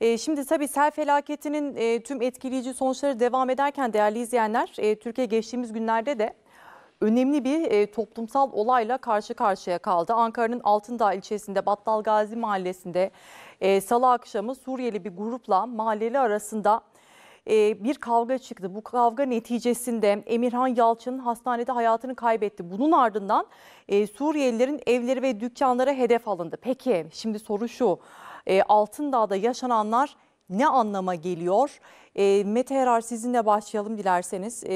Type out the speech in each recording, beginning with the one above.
Ee, şimdi tabii sel felaketinin e, tüm etkileyici sonuçları devam ederken değerli izleyenler e, Türkiye geçtiğimiz günlerde de önemli bir e, toplumsal olayla karşı karşıya kaldı. Ankara'nın Altındağ ilçesinde Battal Gazi mahallesinde salı akşamı Suriyeli bir grupla mahalleli arasında bir kavga çıktı. Bu kavga neticesinde Emirhan Yalçın hastanede hayatını kaybetti. Bunun ardından e, Suriyelilerin evleri ve dükkanlara hedef alındı. Peki şimdi soru şu e, Altındağ'da yaşananlar ne anlama geliyor? E, Mete Erar sizinle başlayalım dilerseniz. E,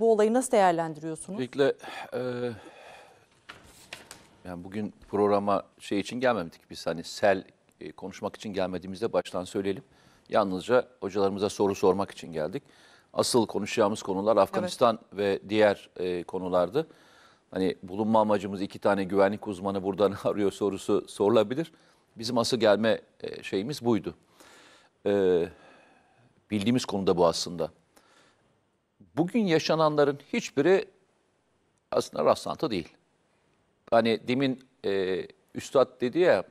bu olayı nasıl değerlendiriyorsunuz? Öncelikle e, yani bugün programa şey için gelmemedik Biz hani sel e, konuşmak için gelmediğimizde baştan söyleyelim. Yalnızca hocalarımıza soru sormak için geldik. Asıl konuşacağımız konular Afganistan evet. ve diğer e, konulardı. Hani bulunma amacımız iki tane güvenlik uzmanı buradan arıyor sorusu sorulabilir. Bizim asıl gelme e, şeyimiz buydu. E, bildiğimiz konuda bu aslında. Bugün yaşananların hiçbiri aslında rastlantı değil. Hani demin e, Üstad dedi ya,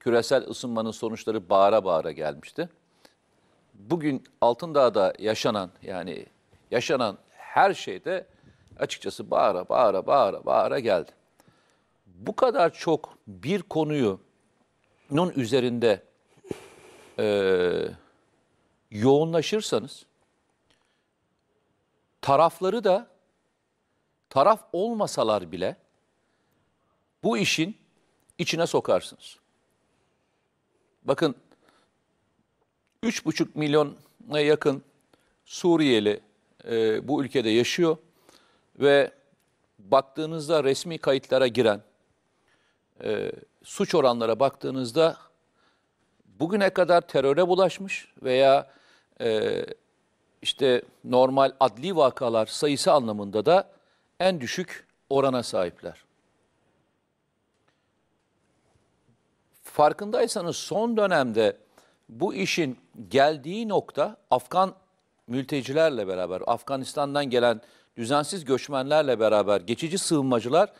küresel ısınmanın sonuçları bağıra bağıra gelmişti. Bugün Altındağ'da yaşanan yani yaşanan her şeyde açıkçası bağıra bağıra bağıra bağıra geldi. Bu kadar çok bir konuyu nun üzerinde e, yoğunlaşırsanız tarafları da taraf olmasalar bile bu işin içine sokarsınız. Bakın 3,5 milyona yakın Suriyeli e, bu ülkede yaşıyor ve baktığınızda resmi kayıtlara giren e, suç oranlara baktığınızda bugüne kadar teröre bulaşmış veya e, işte normal adli vakalar sayısı anlamında da en düşük orana sahipler. Farkındaysanız son dönemde bu işin geldiği nokta Afgan mültecilerle beraber, Afganistan'dan gelen düzensiz göçmenlerle beraber geçici sığınmacılar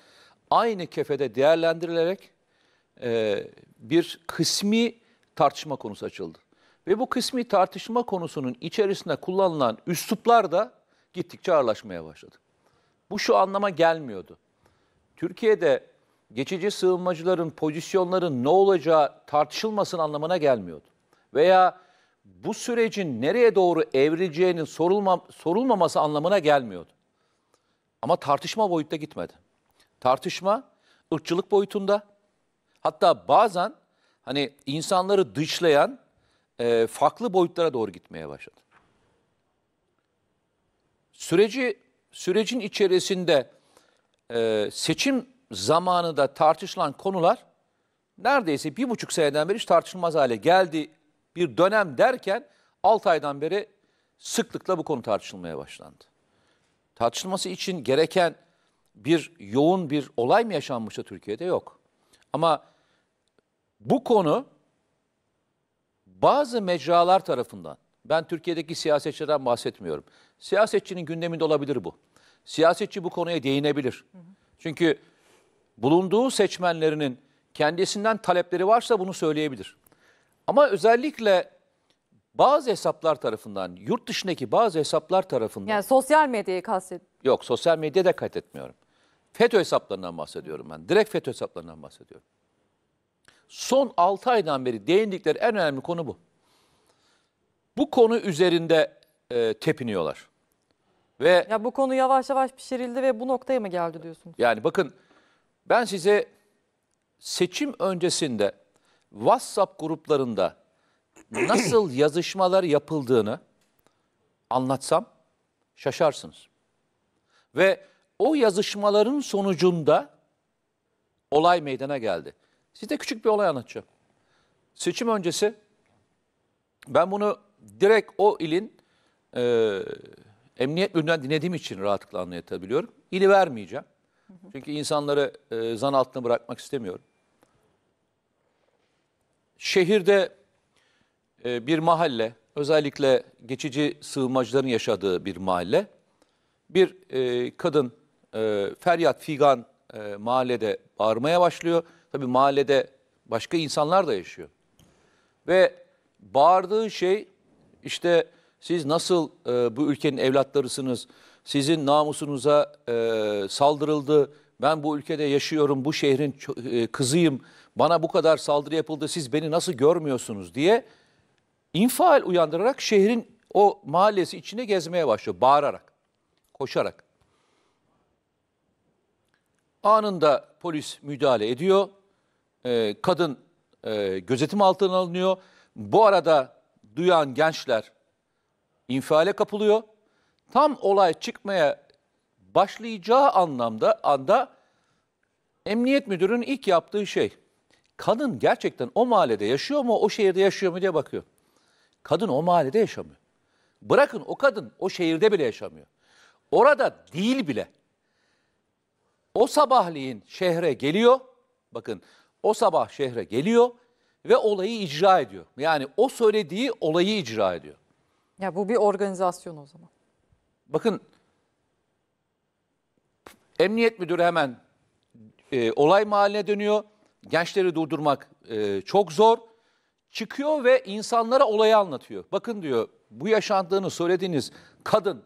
aynı kefede değerlendirilerek e, bir kısmi tartışma konusu açıldı. Ve bu kısmi tartışma konusunun içerisinde kullanılan üsluplar da gittikçe ağırlaşmaya başladı. Bu şu anlama gelmiyordu. Türkiye'de geçici sığınmacıların pozisyonların ne olacağı tartışılmasın anlamına gelmiyordu. Veya bu sürecin nereye doğru evrileceğinin sorulma, sorulmaması anlamına gelmiyordu. Ama tartışma boyutta gitmedi. Tartışma ırkçılık boyutunda, Hatta bazen hani insanları dışlayan e, farklı boyutlara doğru gitmeye başladı. Süreci sürecin içerisinde e, seçim zamanında tartışılan konular neredeyse bir buçuk seneden beri hiç tartışılmaz hale geldi. Bir dönem derken 6 aydan beri sıklıkla bu konu tartışılmaya başlandı. Tartışılması için gereken bir yoğun bir olay mı yaşanmıştı Türkiye'de? Yok. Ama bu konu bazı mecralar tarafından, ben Türkiye'deki siyasetçilerden bahsetmiyorum. Siyasetçinin gündeminde olabilir bu. Siyasetçi bu konuya değinebilir. Hı hı. Çünkü bulunduğu seçmenlerinin kendisinden talepleri varsa bunu söyleyebilir. Ama özellikle bazı hesaplar tarafından, yurt dışındaki bazı hesaplar tarafından... Yani sosyal medyayı kastet. Yok, sosyal medyada kaydetmiyorum. FETÖ hesaplarından bahsediyorum ben. Direkt FETÖ hesaplarından bahsediyorum. Son 6 aydan beri değindikleri en önemli konu bu. Bu konu üzerinde e, tepiniyorlar. Ve Ya bu konu yavaş yavaş pişirildi ve bu noktaya mı geldi diyorsunuz? yani bakın ben size seçim öncesinde WhatsApp gruplarında nasıl yazışmalar yapıldığını anlatsam şaşarsınız. Ve o yazışmaların sonucunda olay meydana geldi. Size küçük bir olay anlatacağım. Seçim öncesi ben bunu direkt o ilin e, emniyet müdüründen dinlediğim için rahatlıkla anlayabiliyorum. İli vermeyeceğim. Çünkü insanları e, zan altına bırakmak istemiyorum. Şehirde e, bir mahalle, özellikle geçici sığınmacıların yaşadığı bir mahalle, bir e, kadın e, feryat figan e, mahallede bağırmaya başlıyor. Tabii mahallede başka insanlar da yaşıyor. Ve bağırdığı şey işte siz nasıl e, bu ülkenin evlatlarısınız, sizin namusunuza e, saldırıldı, ben bu ülkede yaşıyorum, bu şehrin e, kızıyım, bana bu kadar saldırı yapıldı, siz beni nasıl görmüyorsunuz diye infial uyandırarak şehrin o mahallesi içine gezmeye başlıyor, bağırarak, koşarak. Anında polis müdahale ediyor. E, kadın e, gözetim altına alınıyor. Bu arada duyan gençler infiale kapılıyor. Tam olay çıkmaya başlayacağı anlamda anda emniyet müdürünün ilk yaptığı şey. Kadın gerçekten o mahallede yaşıyor mu, o şehirde yaşıyor mu diye bakıyor. Kadın o mahallede yaşamıyor. Bırakın o kadın o şehirde bile yaşamıyor. Orada değil bile. O sabahleyin şehre geliyor. Bakın o sabah şehre geliyor ve olayı icra ediyor. Yani o söylediği olayı icra ediyor. Ya bu bir organizasyon o zaman. Bakın emniyet müdürü hemen e, olay mahalline dönüyor. Gençleri durdurmak e, çok zor. Çıkıyor ve insanlara olayı anlatıyor. Bakın diyor bu yaşandığını söylediğiniz kadın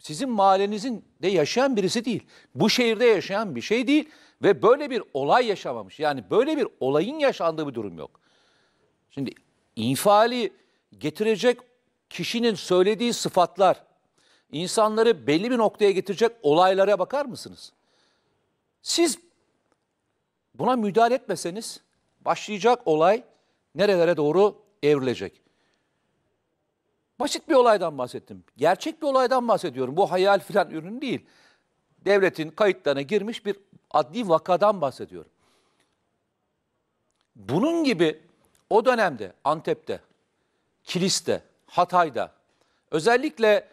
sizin mahallenizin de yaşayan birisi değil. Bu şehirde yaşayan bir şey değil ve böyle bir olay yaşamamış. Yani böyle bir olayın yaşandığı bir durum yok. Şimdi infiali getirecek kişinin söylediği sıfatlar, insanları belli bir noktaya getirecek olaylara bakar mısınız? Siz buna müdahale etmeseniz başlayacak olay nerelere doğru evrilecek? Basit bir olaydan bahsettim. Gerçek bir olaydan bahsediyorum. Bu hayal filan ürün değil. Devletin kayıtlarına girmiş bir adli vakadan bahsediyorum. Bunun gibi o dönemde Antep'te, Kilis'te, Hatay'da özellikle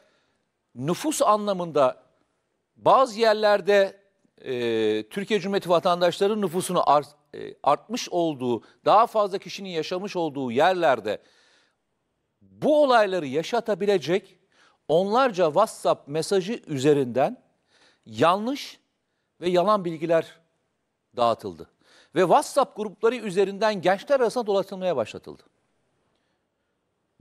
nüfus anlamında bazı yerlerde e, Türkiye Cumhuriyeti vatandaşlarının nüfusunu art, e, artmış olduğu, daha fazla kişinin yaşamış olduğu yerlerde bu olayları yaşatabilecek onlarca WhatsApp mesajı üzerinden yanlış ve yalan bilgiler dağıtıldı. Ve WhatsApp grupları üzerinden gençler arasında dolatılmaya başlatıldı.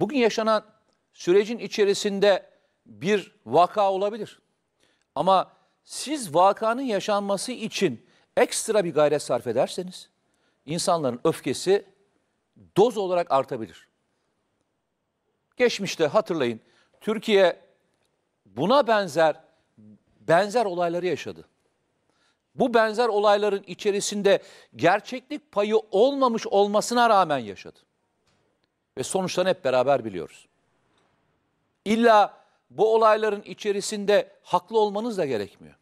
Bugün yaşanan sürecin içerisinde bir vaka olabilir. Ama siz vakanın yaşanması için ekstra bir gayret sarf ederseniz insanların öfkesi doz olarak artabilir. Geçmişte hatırlayın Türkiye buna benzer benzer olayları yaşadı. Bu benzer olayların içerisinde gerçeklik payı olmamış olmasına rağmen yaşadı. Ve sonuçlarını hep beraber biliyoruz. İlla bu olayların içerisinde haklı olmanız da gerekmiyor.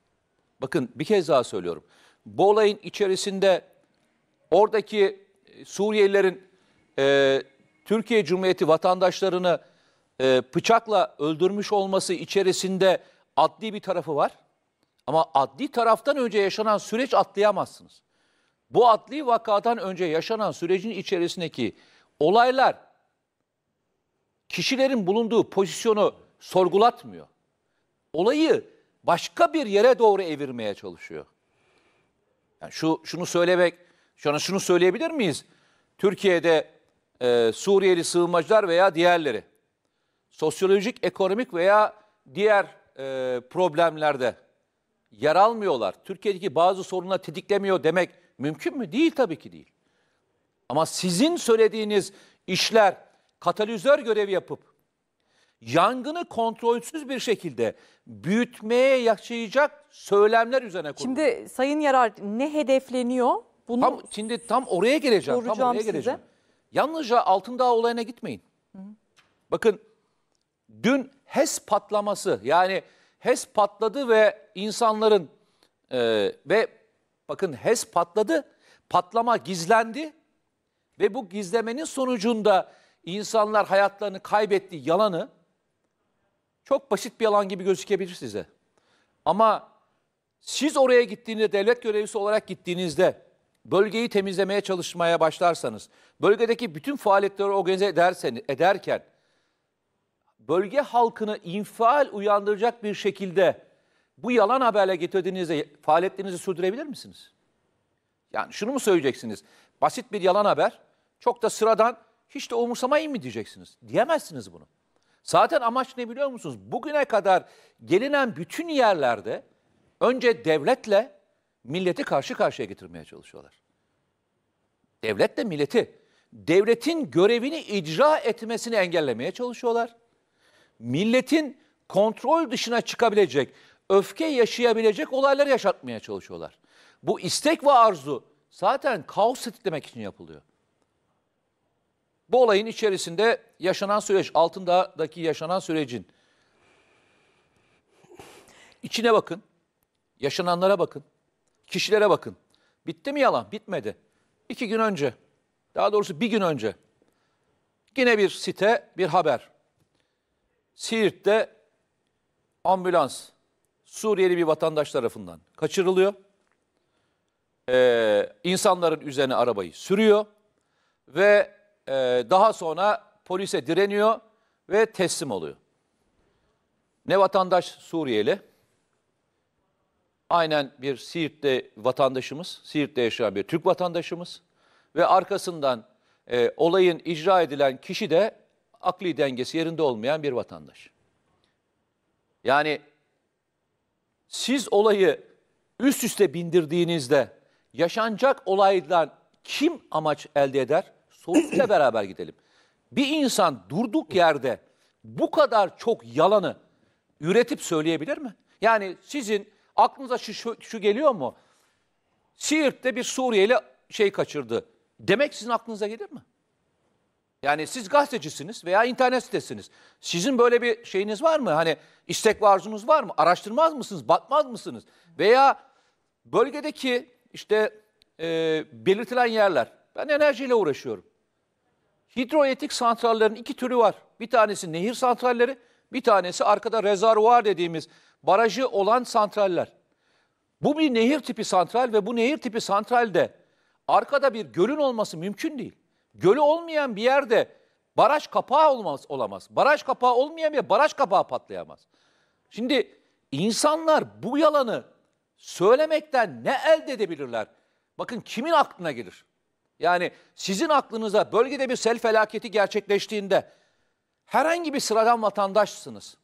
Bakın bir kez daha söylüyorum. Bu olayın içerisinde oradaki Suriyelilerin e, Türkiye Cumhuriyeti vatandaşlarını e, bıçakla öldürmüş olması içerisinde adli bir tarafı var. Ama adli taraftan önce yaşanan süreç atlayamazsınız. Bu adli vakadan önce yaşanan sürecin içerisindeki olaylar kişilerin bulunduğu pozisyonu sorgulatmıyor. Olayı başka bir yere doğru evirmeye çalışıyor. Yani şu şunu söylemek, şunu şunu söyleyebilir miyiz? Türkiye'de e, Suriyeli sığınmacılar veya diğerleri. Sosyolojik, ekonomik veya diğer e, problemlerde yer almıyorlar. Türkiye'deki bazı sorunlar tetiklemiyor demek mümkün mü? Değil tabii ki değil. Ama sizin söylediğiniz işler katalizör görevi yapıp yangını kontrolsüz bir şekilde büyütmeye yaşayacak söylemler üzerine kurulu. Şimdi Sayın Yarar ne hedefleniyor? Bunu tam, şimdi tam oraya geleceğim. Tam oraya size. geleceğim. Yalnızca Altındağ olayına gitmeyin. Hı. Bakın dün HES patlaması yani HES patladı ve insanların e, ve bakın HES patladı, patlama gizlendi ve bu gizlemenin sonucunda insanlar hayatlarını kaybetti yalanı çok basit bir yalan gibi gözükebilir size. Ama siz oraya gittiğinizde devlet görevlisi olarak gittiğinizde bölgeyi temizlemeye çalışmaya başlarsanız, bölgedeki bütün faaliyetleri organize ederseniz, ederken bölge halkını infial uyandıracak bir şekilde bu yalan haberle getirdiğinizde faaliyetlerinizi sürdürebilir misiniz? Yani şunu mu söyleyeceksiniz? Basit bir yalan haber, çok da sıradan, hiç de umursamayın mı diyeceksiniz? Diyemezsiniz bunu. Zaten amaç ne biliyor musunuz? Bugüne kadar gelinen bütün yerlerde önce devletle milleti karşı karşıya getirmeye çalışıyorlar. Devlet de milleti, devletin görevini icra etmesini engellemeye çalışıyorlar. Milletin kontrol dışına çıkabilecek, öfke yaşayabilecek olayları yaşatmaya çalışıyorlar. Bu istek ve arzu zaten kaos tetiklemek için yapılıyor. Bu olayın içerisinde yaşanan süreç, altındaki yaşanan sürecin içine bakın, yaşananlara bakın. Kişilere bakın. Bitti mi yalan? Bitmedi. İki gün önce, daha doğrusu bir gün önce yine bir site, bir haber. Siirt'te ambulans Suriyeli bir vatandaş tarafından kaçırılıyor. Ee, insanların üzerine arabayı sürüyor ve e, daha sonra polise direniyor ve teslim oluyor. Ne vatandaş Suriyeli Aynen bir Siirt'te vatandaşımız, Siirt'te yaşayan bir Türk vatandaşımız ve arkasından e, olayın icra edilen kişi de akli dengesi yerinde olmayan bir vatandaş. Yani siz olayı üst üste bindirdiğinizde yaşanacak olaydan kim amaç elde eder? Soruyla beraber gidelim. Bir insan durduk yerde bu kadar çok yalanı üretip söyleyebilir mi? Yani sizin Aklınıza şu, şu, şu geliyor mu? Siirt'te bir Suriyeli şey kaçırdı. Demek sizin aklınıza gelir mi? Yani siz gazetecisiniz veya internet sitesiniz. Sizin böyle bir şeyiniz var mı? Hani istek ve arzunuz var mı? Araştırmaz mısınız? Bakmaz mısınız? Veya bölgedeki işte e, belirtilen yerler. Ben enerjiyle uğraşıyorum. Hidroelektrik santrallerin iki türü var. Bir tanesi nehir santralleri, bir tanesi arkada rezervuar dediğimiz barajı olan santraller. Bu bir nehir tipi santral ve bu nehir tipi santralde arkada bir gölün olması mümkün değil. Gölü olmayan bir yerde baraj kapağı olmaz, olamaz. Baraj kapağı olmayan bir baraj kapağı patlayamaz. Şimdi insanlar bu yalanı söylemekten ne elde edebilirler? Bakın kimin aklına gelir? Yani sizin aklınıza bölgede bir sel felaketi gerçekleştiğinde herhangi bir sıradan vatandaşsınız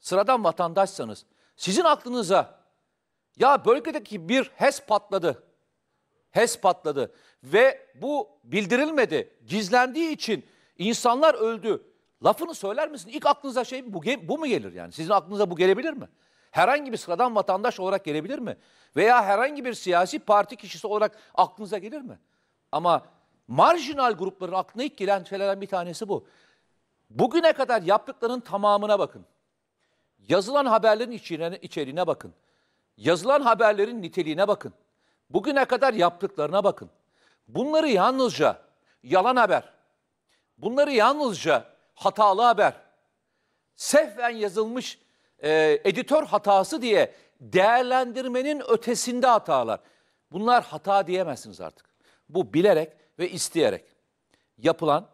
sıradan vatandaşsanız sizin aklınıza ya bölgedeki bir HES patladı. HES patladı ve bu bildirilmedi. Gizlendiği için insanlar öldü. Lafını söyler misin? İlk aklınıza şey bu, bu mu gelir yani? Sizin aklınıza bu gelebilir mi? Herhangi bir sıradan vatandaş olarak gelebilir mi? Veya herhangi bir siyasi parti kişisi olarak aklınıza gelir mi? Ama marjinal grupların aklına ilk gelen şeylerden bir tanesi bu. Bugüne kadar yaptıklarının tamamına bakın. Yazılan haberlerin içine, içeriğine bakın. Yazılan haberlerin niteliğine bakın. Bugüne kadar yaptıklarına bakın. Bunları yalnızca yalan haber, bunları yalnızca hatalı haber, sehven yazılmış e, editör hatası diye değerlendirmenin ötesinde hatalar. Bunlar hata diyemezsiniz artık. Bu bilerek ve isteyerek yapılan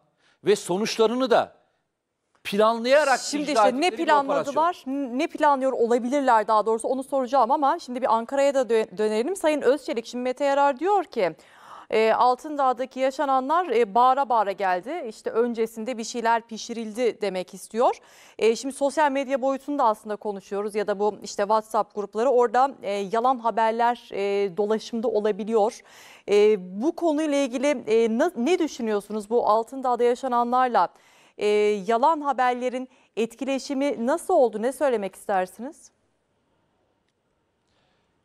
ve sonuçlarını da planlayarak Şimdi işte ne planladılar, ne planlıyor olabilirler daha doğrusu onu soracağım ama şimdi bir Ankara'ya da dö dönelim. Sayın Özçelik şimdi Mete Yarar diyor ki e, Altındağ'daki yaşananlar e, bağıra bağıra geldi. İşte öncesinde bir şeyler pişirildi demek istiyor. E, şimdi sosyal medya boyutunda aslında konuşuyoruz ya da bu işte WhatsApp grupları orada e, yalan haberler e, dolaşımda olabiliyor. bu konuyla ilgili ne, ne düşünüyorsunuz bu Altındağ'da yaşananlarla? e, yalan haberlerin etkileşimi nasıl oldu? Ne söylemek istersiniz?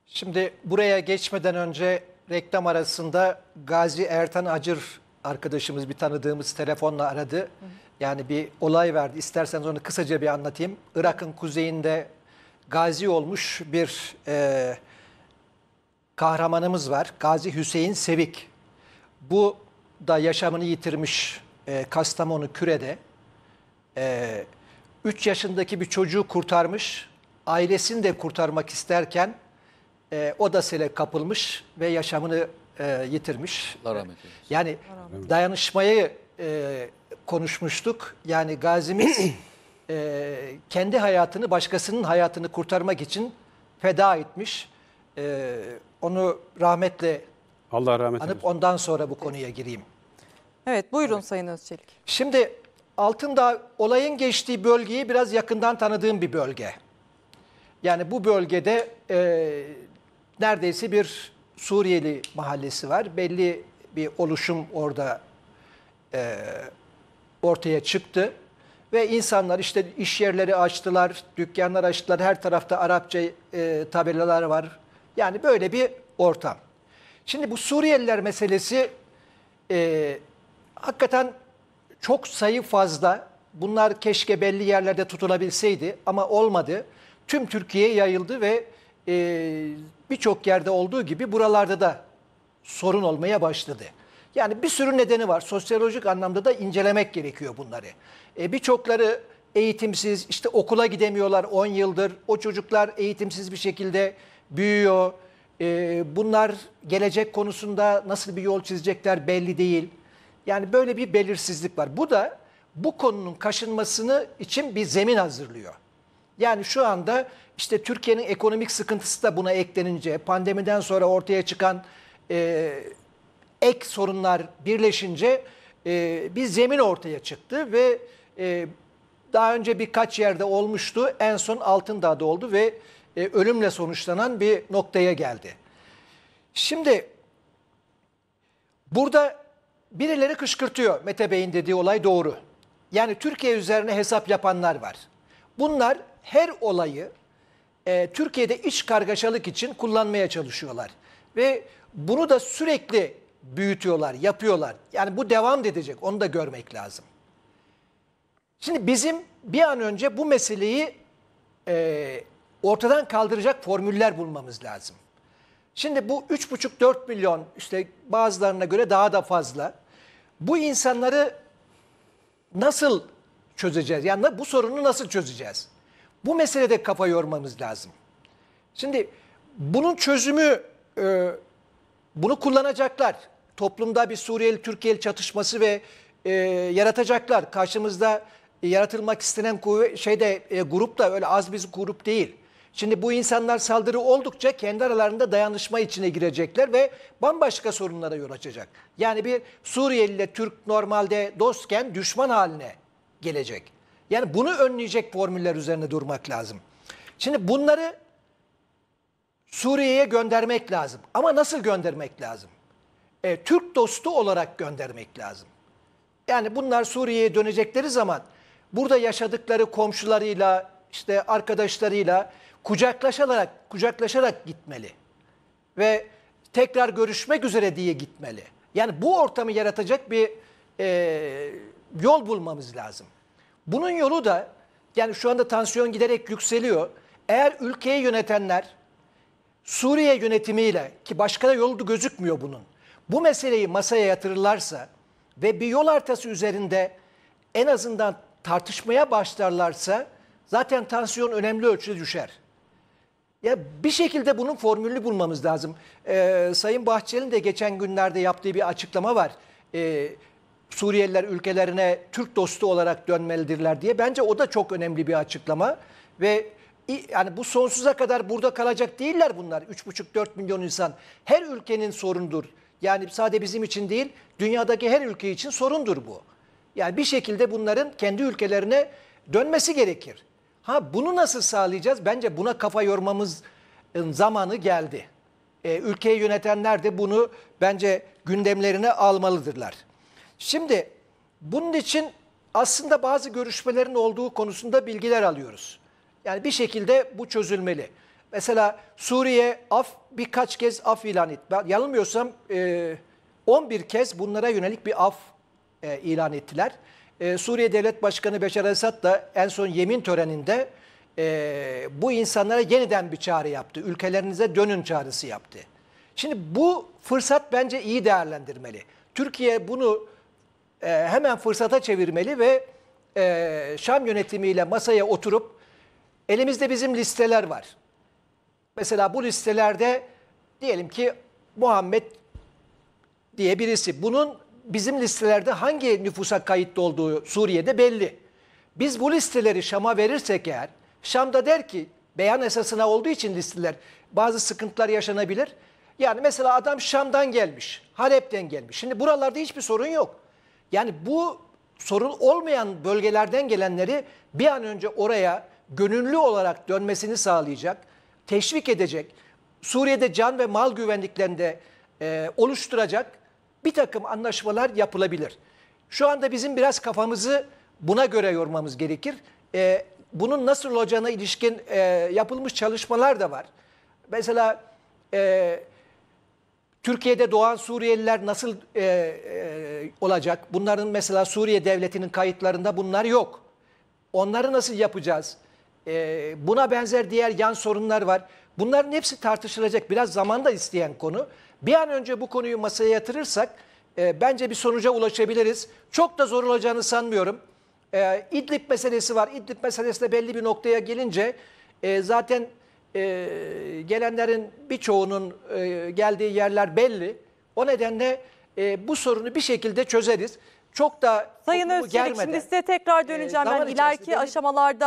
Şimdi buraya geçmeden önce reklam arasında Gazi Ertan Acır arkadaşımız bir tanıdığımız telefonla aradı. Yani bir olay verdi. İsterseniz onu kısaca bir anlatayım. Irak'ın kuzeyinde gazi olmuş bir e, kahramanımız var. Gazi Hüseyin Sevik. Bu da yaşamını yitirmiş e, Kastamonu Küre'de 3 e, yaşındaki bir çocuğu kurtarmış. Ailesini de kurtarmak isterken e, o da sele kapılmış ve yaşamını e, yitirmiş. Yani dayanışmayı e, konuşmuştuk. Yani gazimiz e, kendi hayatını başkasının hayatını kurtarmak için feda etmiş. E, onu rahmetle Allah rahmet anıp ondan sonra bu konuya gireyim. Evet buyurun evet. Sayın Özçelik. Şimdi Altındağ olayın geçtiği bölgeyi biraz yakından tanıdığım bir bölge. Yani bu bölgede e, neredeyse bir Suriyeli mahallesi var. Belli bir oluşum orada e, ortaya çıktı. Ve insanlar işte iş yerleri açtılar, dükkanlar açtılar. Her tarafta Arapça e, tabelalar var. Yani böyle bir ortam. Şimdi bu Suriyeliler meselesi e, Hakikaten çok sayı fazla. Bunlar keşke belli yerlerde tutulabilseydi ama olmadı. Tüm Türkiye'ye yayıldı ve e, birçok yerde olduğu gibi buralarda da sorun olmaya başladı. Yani bir sürü nedeni var. Sosyolojik anlamda da incelemek gerekiyor bunları. E, Birçokları eğitimsiz, işte okula gidemiyorlar 10 yıldır. O çocuklar eğitimsiz bir şekilde büyüyor. E, bunlar gelecek konusunda nasıl bir yol çizecekler belli değil. Yani böyle bir belirsizlik var. Bu da bu konunun kaşınmasını için bir zemin hazırlıyor. Yani şu anda işte Türkiye'nin ekonomik sıkıntısı da buna eklenince, pandemiden sonra ortaya çıkan e, ek sorunlar birleşince e, bir zemin ortaya çıktı ve e, daha önce birkaç yerde olmuştu. En son Altındağ'da oldu ve e, ölümle sonuçlanan bir noktaya geldi. Şimdi burada Birileri kışkırtıyor. Mete Bey'in dediği olay doğru. Yani Türkiye üzerine hesap yapanlar var. Bunlar her olayı e, Türkiye'de iç kargaşalık için kullanmaya çalışıyorlar. Ve bunu da sürekli büyütüyorlar, yapıyorlar. Yani bu devam edecek. Onu da görmek lazım. Şimdi bizim bir an önce bu meseleyi e, ortadan kaldıracak formüller bulmamız lazım. Şimdi bu 3,5-4 milyon işte bazılarına göre daha da fazla. Bu insanları nasıl çözeceğiz? Yani bu sorunu nasıl çözeceğiz? Bu meselede kafa yormamız lazım. Şimdi bunun çözümü e, bunu kullanacaklar. Toplumda bir Suriyeli-Türkiye'li çatışması ve e, yaratacaklar. Karşımızda e, yaratılmak istenen kuvvet, şeyde e, grup da öyle az bir grup değil. Şimdi bu insanlar saldırı oldukça kendi aralarında dayanışma içine girecekler ve bambaşka sorunlara yol açacak. Yani bir Suriyeli ile Türk normalde dostken düşman haline gelecek. Yani bunu önleyecek formüller üzerine durmak lazım. Şimdi bunları Suriye'ye göndermek lazım. Ama nasıl göndermek lazım? E, Türk dostu olarak göndermek lazım. Yani bunlar Suriye'ye dönecekleri zaman burada yaşadıkları komşularıyla, işte arkadaşlarıyla kucaklaşarak kucaklaşarak gitmeli ve tekrar görüşmek üzere diye gitmeli. Yani bu ortamı yaratacak bir e, yol bulmamız lazım. Bunun yolu da yani şu anda tansiyon giderek yükseliyor. Eğer ülkeyi yönetenler Suriye yönetimiyle ki başka da yolu gözükmüyor bunun. Bu meseleyi masaya yatırırlarsa ve bir yol haritası üzerinde en azından tartışmaya başlarlarsa zaten tansiyon önemli ölçüde düşer. Ya bir şekilde bunun formülünü bulmamız lazım. Ee, Sayın Bahçeli'nin de geçen günlerde yaptığı bir açıklama var. Ee, Suriyeliler ülkelerine Türk dostu olarak dönmelidirler diye. Bence o da çok önemli bir açıklama ve yani bu sonsuza kadar burada kalacak değiller bunlar. 3,5-4 milyon insan her ülkenin sorundur. Yani sadece bizim için değil, dünyadaki her ülke için sorundur bu. Yani bir şekilde bunların kendi ülkelerine dönmesi gerekir. Ha bunu nasıl sağlayacağız? Bence buna kafa yormamız zamanı geldi. E, ülkeyi yönetenler de bunu bence gündemlerine almalıdırlar. Şimdi bunun için aslında bazı görüşmelerin olduğu konusunda bilgiler alıyoruz. Yani bir şekilde bu çözülmeli. Mesela Suriye af birkaç kez af ilan etti. Ben yanılmıyorsam e, 11 kez bunlara yönelik bir af e, ilan ettiler. Ee, Suriye Devlet Başkanı Beşar Esad da en son yemin töreninde e, bu insanlara yeniden bir çağrı yaptı. Ülkelerinize dönün çağrısı yaptı. Şimdi bu fırsat bence iyi değerlendirmeli. Türkiye bunu e, hemen fırsata çevirmeli ve e, Şam yönetimiyle masaya oturup elimizde bizim listeler var. Mesela bu listelerde diyelim ki Muhammed diye birisi. Bunun bizim listelerde hangi nüfusa kayıtlı olduğu Suriye'de belli. Biz bu listeleri Şam'a verirsek eğer, Şam da der ki beyan esasına olduğu için listeler bazı sıkıntılar yaşanabilir. Yani mesela adam Şam'dan gelmiş, Halep'ten gelmiş. Şimdi buralarda hiçbir sorun yok. Yani bu sorun olmayan bölgelerden gelenleri bir an önce oraya gönüllü olarak dönmesini sağlayacak, teşvik edecek, Suriye'de can ve mal güvenliklerinde e, oluşturacak bir takım anlaşmalar yapılabilir. Şu anda bizim biraz kafamızı buna göre yormamız gerekir. E, bunun nasıl olacağına ilişkin e, yapılmış çalışmalar da var. Mesela e, Türkiye'de doğan Suriyeliler nasıl e, e, olacak? Bunların mesela Suriye devletinin kayıtlarında bunlar yok. Onları nasıl yapacağız? E, buna benzer diğer yan sorunlar var. Bunların hepsi tartışılacak. Biraz zamanda isteyen konu. Bir an önce bu konuyu masaya yatırırsak e, bence bir sonuca ulaşabiliriz. Çok da zor olacağını sanmıyorum. E, İdlib meselesi var. İdlib meselesi de belli bir noktaya gelince e, zaten e, gelenlerin birçoğunun e, geldiği yerler belli. O nedenle e, bu sorunu bir şekilde çözeriz. Çok da Sayın Özçelik şimdi size tekrar döneceğim. E, ben ileriki aşamalarda